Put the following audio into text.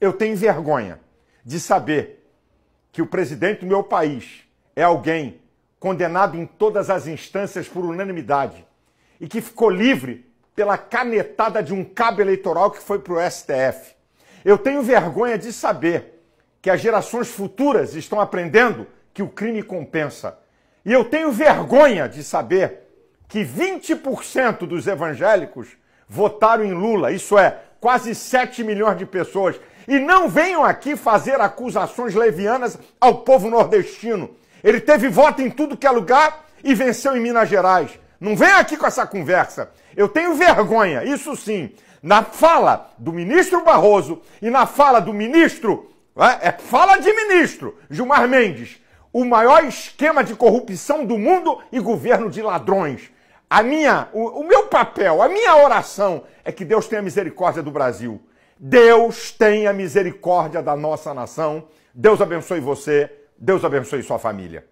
Eu tenho vergonha de saber que o presidente do meu país é alguém condenado em todas as instâncias por unanimidade e que ficou livre pela canetada de um cabo eleitoral que foi para o STF. Eu tenho vergonha de saber que as gerações futuras estão aprendendo que o crime compensa. E eu tenho vergonha de saber que 20% dos evangélicos votaram em Lula, isso é, quase 7 milhões de pessoas. E não venham aqui fazer acusações levianas ao povo nordestino. Ele teve voto em tudo que é lugar e venceu em Minas Gerais. Não venha aqui com essa conversa. Eu tenho vergonha, isso sim. Na fala do ministro Barroso e na fala do ministro, é, é fala de ministro, Gilmar Mendes, o maior esquema de corrupção do mundo e governo de ladrões. A minha, o, o meu papel, a minha oração é que Deus tenha misericórdia do Brasil. Deus tenha misericórdia da nossa nação. Deus abençoe você. Deus abençoe sua família.